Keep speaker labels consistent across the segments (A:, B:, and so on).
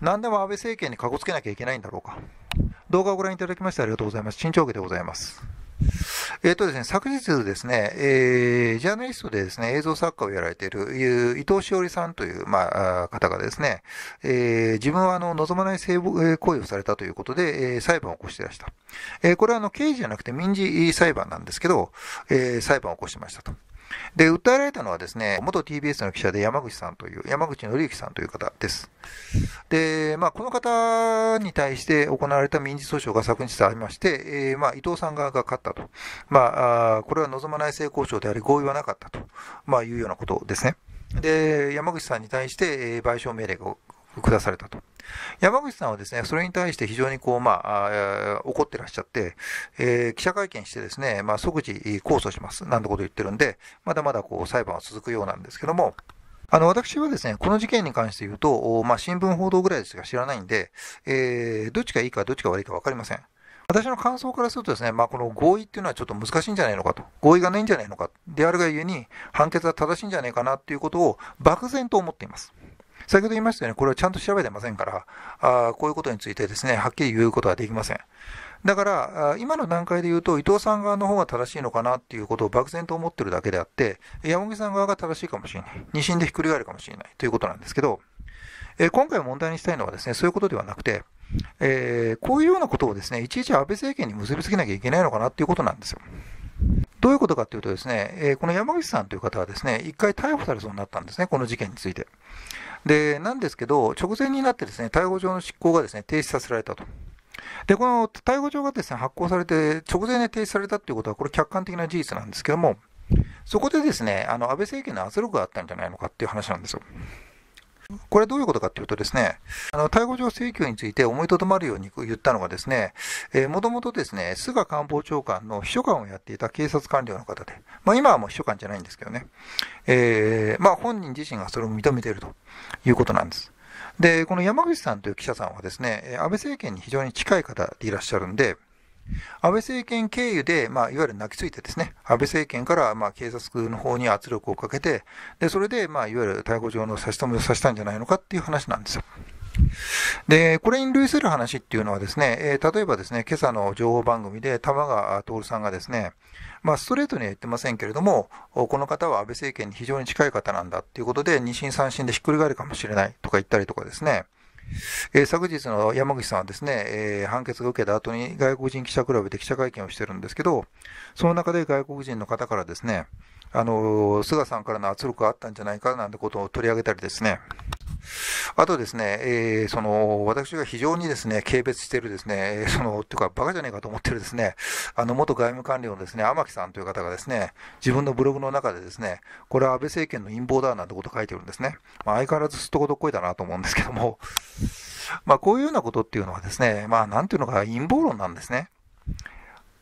A: 何でも安倍政権にかこつけなきゃいけないんだろうか。動画をご覧いただきましてありがとうございます。新長家でございます。えっ、ー、とですね、昨日ですね、えー、ジャーナリストでですね、映像作家をやられている伊藤しおりさんという、まあ、方がですね、えー、自分はあの望まない性行為をされたということで、え裁判を起こしていらした。えこれはあの刑事じゃなくて民事裁判なんですけど、え裁判を起こしましたと。で、訴えられたのはですね、元 TBS の記者で山口さんという、山口紀之さんという方です。で、まあ、この方に対して行われた民事訴訟が昨日ありまして、えー、まあ、伊藤さん側が勝ったと。まあ、これは望まない性交渉であり、合意はなかったと、まあ、いうようなことですね。で、山口さんに対して賠償命令が下されたと。山口さんはですね、それに対して非常にこう、まあ、怒ってらっしゃって、えー、記者会見してですね、まあ、即時控訴します。なんてこと言ってるんで、まだまだこう、裁判は続くようなんですけども、あの、私はですね、この事件に関して言うと、まあ、新聞報道ぐらいしか知らないんで、えー、どっちがいいかどっちが悪いか分かりません。私の感想からするとですね、まあ、この合意っていうのはちょっと難しいんじゃないのかと、合意がないんじゃないのか、であるがゆえに判決は正しいんじゃないかなっていうことを漠然と思っています。先ほど言いましたように、これはちゃんと調べてませんから、あこういうことについてですね、はっきり言うことはできません。だから、今の段階で言うと、伊藤さん側の方が正しいのかなっていうことを漠然と思ってるだけであって、山木さん側が正しいかもしれない。二審でひっくり返るかもしれないということなんですけど、え今回問題にしたいのはですね、そういうことではなくて、えー、こういうようなことをですね、いちいち安倍政権に結びつけなきゃいけないのかなっていうことなんですよ。どういうことかというとですね、えこの山口さんという方はですね、一回逮捕されそうになったんですね、この事件について。で、なんですけど、直前になってですね、逮捕状の執行がですね、停止させられたと。で、この逮捕状がですね、発行されて、直前で停止されたということは、これ客観的な事実なんですけども、そこでですね、あの、安倍政権の圧力があったんじゃないのかっていう話なんですよ。これどういうことかというとですね、あの、逮捕状請求について思いとどまるように言ったのがですね、えー、もともとですね、菅官房長官の秘書官をやっていた警察官僚の方で、まあ今はもう秘書官じゃないんですけどね、えー、まあ本人自身がそれを認めているということなんです。で、この山口さんという記者さんはですね、安倍政権に非常に近い方でいらっしゃるんで、安倍政権経由で、まあ、いわゆる泣きついてですね、安倍政権から、まあ、警察の方に圧力をかけて、で、それで、まあ、いわゆる逮捕状の差し止めをさせたんじゃないのかっていう話なんですよ。で、これに類する話っていうのはですね、えー、例えばですね、今朝の情報番組で玉川徹さんがですね、まあ、ストレートには言ってませんけれども、この方は安倍政権に非常に近い方なんだっていうことで、二審三審でひっくり返るかもしれないとか言ったりとかですね、えー、昨日の山口さんはですね、えー、判決が受けた後に外国人記者クラブで記者会見をしてるんですけど、その中で外国人の方からですね、あの、菅さんからの圧力があったんじゃないかなんてことを取り上げたりですね、あとですね、えー、その私が非常にですね軽蔑してる、ですねそのというか、バカじゃねえかと思ってるですねあの元外務官僚のですね天木さんという方がですね自分のブログの中で、ですねこれは安倍政権の陰謀だなんてことを書いてるんですね、まあ、相変わらずすっとことっこいだなと思うんですけども、まあ、こういうようなことっていうのは、ですね、まあ、なんていうのか、陰謀論なんですね。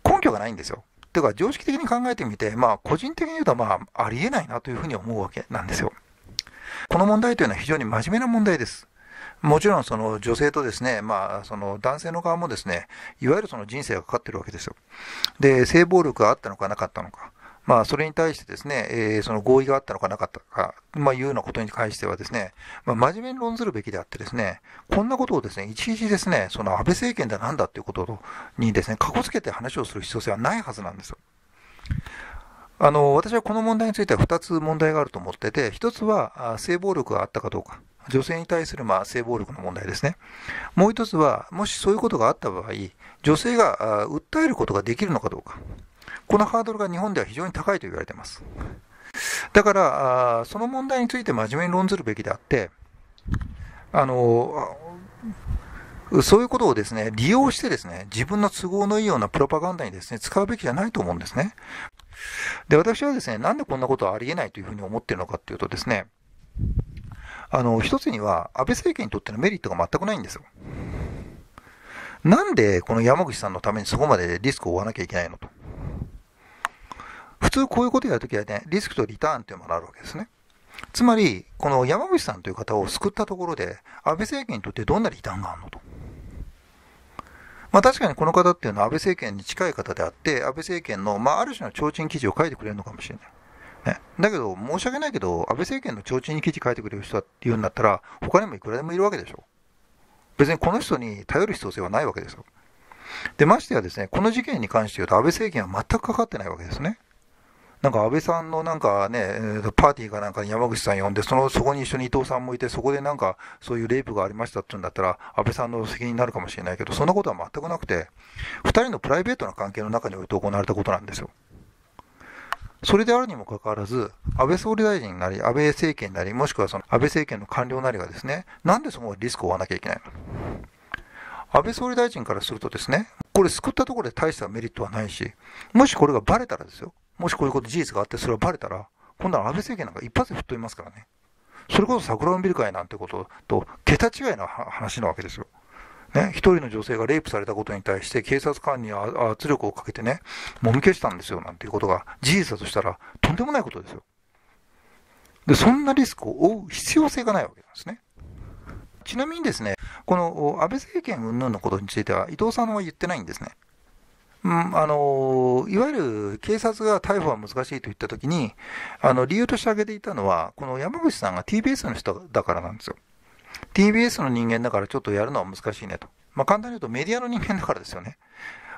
A: 根拠がないんですよ。というか、常識的に考えてみて、まあ、個人的に言うと、まあ、ありえないなというふうに思うわけなんですよ。この問題というのは非常に真面目な問題です。もちろんその女性とですね、まあその男性の側もですね、いわゆるその人生がかかってるわけですよ。で、性暴力があったのかなかったのか。まあ、それに対してですね、えー、その合意があったのかなかったか、まあ、いうようなことに関してはですね、まあ、真面目に論ずるべきであってですね、こんなことをですね、いちいちですね、その安倍政権だなんだっていうことにですね、かこつけて話をする必要性はないはずなんですよ。あの、私はこの問題については2つ問題があると思ってて、1つは性暴力があったかどうか。女性に対するまあ性暴力の問題ですね。もう1つは、もしそういうことがあった場合、女性が訴えることができるのかどうか。このハードルが日本では非常に高いと言われています。だから、その問題について真面目に論ずるべきであって、あの、そういうことをですね、利用してですね、自分の都合のいいようなプロパガンダにですね、使うべきじゃないと思うんですね。で、私はですね、なんでこんなことはありえないというふうに思ってるのかっていうとですね、あの、一つには、安倍政権にとってのメリットが全くないんですよ。なんでこの山口さんのためにそこまでリスクを負わなきゃいけないのと。普通こういうことやるときはね、リスクとリターンというのがあるわけですね。つまり、この山口さんという方を救ったところで、安倍政権にとってどんなリターンがあるのと。まあ、確かにこの方っていうのは安倍政権に近い方であって、安倍政権の、まあ、ある種の提灯記事を書いてくれるのかもしれない。ね、だけど、申し訳ないけど、安倍政権の提灯に記事書いてくれる人だっていうんだったら、他にもいくらでもいるわけでしょ。別にこの人に頼る必要性はないわけですよ。で、ましてやですね、この事件に関して言うと、安倍政権は全くかかってないわけですね。なんか安倍さんのなんかね、パーティーかなんかに山口さん呼んで、そのそこに一緒に伊藤さんもいて、そこでなんかそういうレイプがありましたっていうんだったら、安倍さんの責任になるかもしれないけど、そんなことは全くなくて、2人のプライベートな関係の中において行われたことなんですよ。それであるにもかかわらず、安倍総理大臣なり、安倍政権なり、もしくはその安倍政権の官僚なりがですね、なんでそこリスクを負わなきゃいけないの安倍総理大臣からするとですね、これ救ったところで大したメリットはないし、もしこれがバレたらですよ、もしこういうこと事実があって、それはバレたら、今度は安倍政権なんか一発で吹っ飛びますからね。それこそ桜のビル会なんてことと、桁違いの話なわけですよ。ね、一人の女性がレイプされたことに対して警察官に圧力をかけてね、もみ消したんですよなんていうことが事実だとしたら、とんでもないことですよ。で、そんなリスクを負う必要性がないわけなんですね。ちなみにですね、この安倍政権云々のことについては、伊藤さんは言ってないんですね。うん、あのいわゆる警察が逮捕は難しいと言ったときにあの、理由として挙げていたのは、この山口さんが TBS の人だからなんですよ。TBS の人間だからちょっとやるのは難しいねと。まあ、簡単に言うとメディアの人間だからですよね。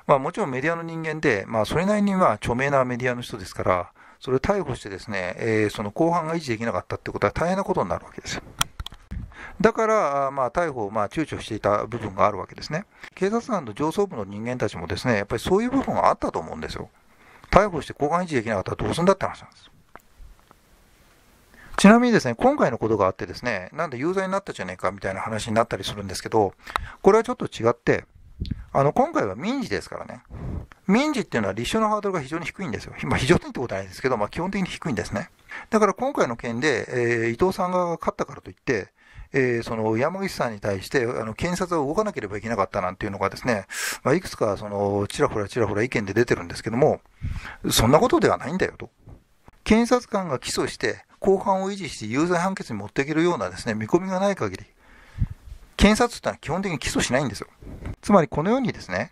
A: まあ、もちろんメディアの人間で、まあ、それなりには著名なメディアの人ですから、それを逮捕してですね、えー、その公判が維持できなかったってことは大変なことになるわけですよ。だから、まあ、逮捕をまあ躊躇していた部分があるわけですね。警察官の上層部の人間たちもですね、やっぱりそういう部分があったと思うんですよ。逮捕して公安維持できなかったらどうすんだって話なんです。ちなみにですね、今回のことがあってですね、なんで有罪になったじゃねえかみたいな話になったりするんですけど、これはちょっと違って、あの、今回は民事ですからね。民事っていうのは立証のハードルが非常に低いんですよ。まあ、非常にってことはないですけど、まあ、基本的に低いんですね。だから今回の件で、えー、伊藤さんが勝ったからといって、えー、その山口さんに対して、あの、検察を動かなければいけなかったなんていうのがですね、まあ、いくつか、その、ちらほらちらほら意見で出てるんですけども、そんなことではないんだよと。検察官が起訴して、公判を維持して有罪判決に持っていけるようなですね、見込みがない限り、検察ってのは基本的に起訴しないんですよ。つまりこのようにですね、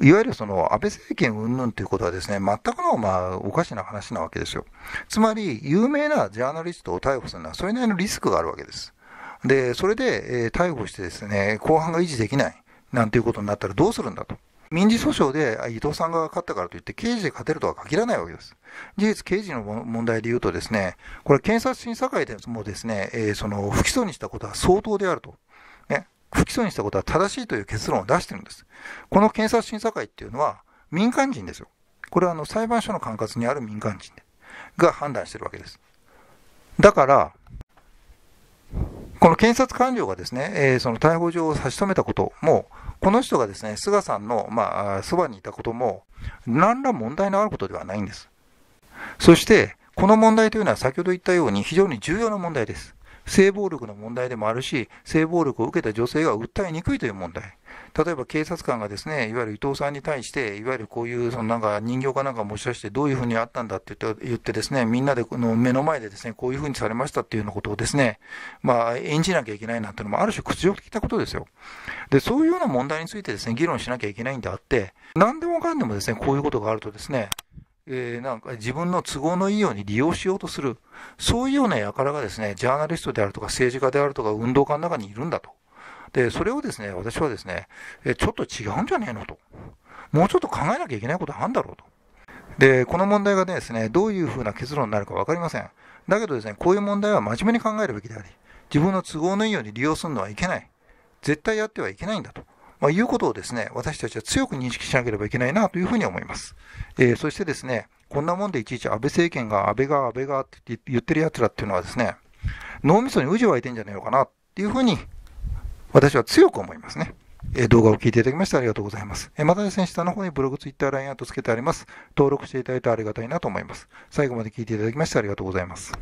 A: いわゆるその安倍政権云々ということはですね、全くのまあおかしな話なわけですよ。つまり、有名なジャーナリストを逮捕するのはそれなりのリスクがあるわけです。で、それで、えー、逮捕してですね、公判が維持できない、なんていうことになったらどうするんだと。民事訴訟で伊藤さんが勝ったからといって刑事で勝てるとは限らないわけです。事実、刑事の問題で言うとですね、これ検察審査会でもですね、えー、その不起訴にしたことは相当であると。ね、不起訴にしたことは正しいという結論を出してるんです。この検察審査会っていうのは民間人ですよ。これはあの裁判所の管轄にある民間人が判断してるわけです。だから、この検察官僚がですね、えー、その逮捕状を差し止めたことも、この人がですね、菅さんの、まあ、そばにいたことも、何ら問題のあることではないんです。そして、この問題というのは先ほど言ったように非常に重要な問題です。性暴力の問題でもあるし、性暴力を受けた女性が訴えにくいという問題。例えば警察官がですね、いわゆる伊藤さんに対して、いわゆるこういう、そのなんか人形かなんか持ち出して、どういうふうにあったんだって言って、言ってですね、みんなでこの目の前でですね、こういうふうにされましたっていうようなことをですね、まあ、演じなきゃいけないなんていうのも、ある種屈辱的なことですよ。で、そういうような問題についてですね、議論しなきゃいけないんであって、何でもかんでもですね、こういうことがあるとですね、えー、なんか自分の都合のいいように利用しようとする、そういうような輩がですね、ジャーナリストであるとか政治家であるとか運動家の中にいるんだと。で、それをですね、私はですね、えちょっと違うんじゃねえのと。もうちょっと考えなきゃいけないことあるんだろうと。で、この問題がですね、どういうふうな結論になるか分かりません。だけどですね、こういう問題は真面目に考えるべきであり、自分の都合のいいように利用するのはいけない。絶対やってはいけないんだと。まあ、いうことをですね、私たちは強く認識しなければいけないなというふうに思います。えー、そしてですね、こんなもんでいちいち安倍政権が安倍が安倍がって言ってる奴らっていうのはですね、脳みそに渦を湧いてんじゃねえのかなっていうふうに私は強く思いますね。え動画を聞いていただきましてありがとうございます。えまたですね、下の方にブログ、ツイッター、ラインアウトつけてあります。登録していただいてありがたいなと思います。最後まで聞いていただきましてありがとうございます。